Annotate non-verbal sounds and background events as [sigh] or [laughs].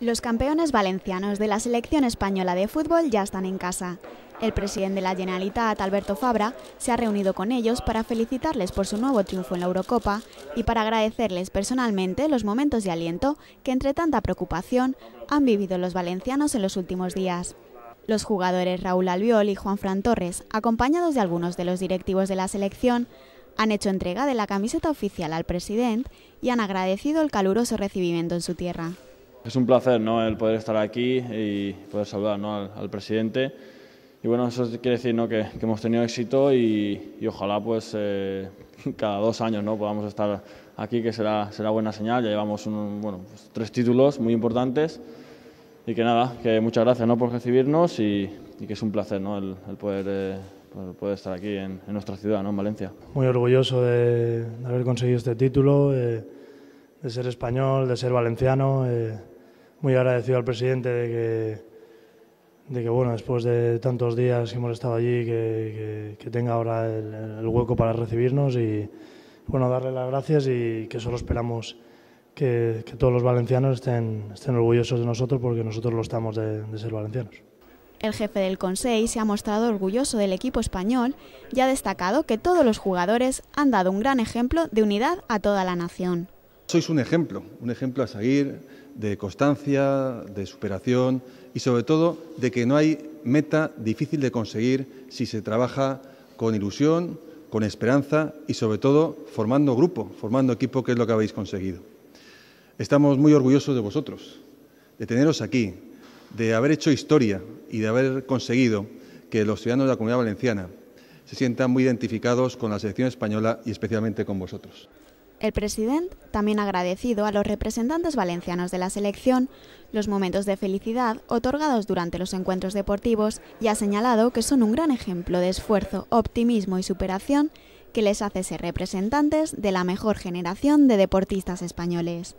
Los campeones valencianos de la selección española de fútbol ya están en casa. El presidente de la Generalitat, Alberto Fabra, se ha reunido con ellos para felicitarles por su nuevo triunfo en la Eurocopa y para agradecerles personalmente los momentos de aliento que entre tanta preocupación han vivido los valencianos en los últimos días. Los jugadores Raúl Albiol y Juan Fran Torres, acompañados de algunos de los directivos de la selección, han hecho entrega de la camiseta oficial al presidente y han agradecido el caluroso recibimiento en su tierra. Es un placer ¿no? el poder estar aquí y poder saludar ¿no? al, presidente. Y bueno, eso quiere decir ¿no? que, hemos tenido éxito y, ojalá pues eh, [laughs] cada dos años ¿no? podamos estar aquí, que será, será buena señal. Ya llevamos bueno, pues, tres títulos muy importantes y que nada, que muchas gracias ¿no? por recibirnos y, que es un placer ¿no? el, poder... Eh, poder estar aquí en, nuestra ciudad, ¿no? en Valencia. Muy orgulloso de, haber conseguido este título. Eh, de ser español, de ser valenciano. Eh, muy agradecido al presidente de que, de que, bueno, después de tantos días que hemos estado allí, que, tenga ahora el, hueco para recibirnos y, bueno, darle las gracias y que solo esperamos que, todos los valencianos estén, orgullosos de nosotros porque nosotros lo estamos de, de ser valencianos. El jefe del Consejo se ha mostrado orgulloso del equipo español y ha destacado que todos los jugadores han dado un gran ejemplo de unidad a toda la nación. Sois un ejemplo, un ejemplo a seguir de constancia, de superación y sobre todo de que no hay meta difícil de conseguir si se trabaja con ilusión, con esperanza y sobre todo formando grupo, formando equipo, que es lo que habéis conseguido. Estamos muy orgullosos de vosotros, de teneros aquí, de haber hecho historia y de haber conseguido que los ciudadanos de la Comunidad Valenciana se sientan muy identificados con la selección española y especialmente con vosotros. El presidente también ha agradecido a los representantes valencianos de la selección los momentos de felicidad otorgados durante los encuentros deportivos y ha señalado que son un gran ejemplo de esfuerzo, optimismo y superación que les hace ser representantes de la mejor generación de deportistas españoles.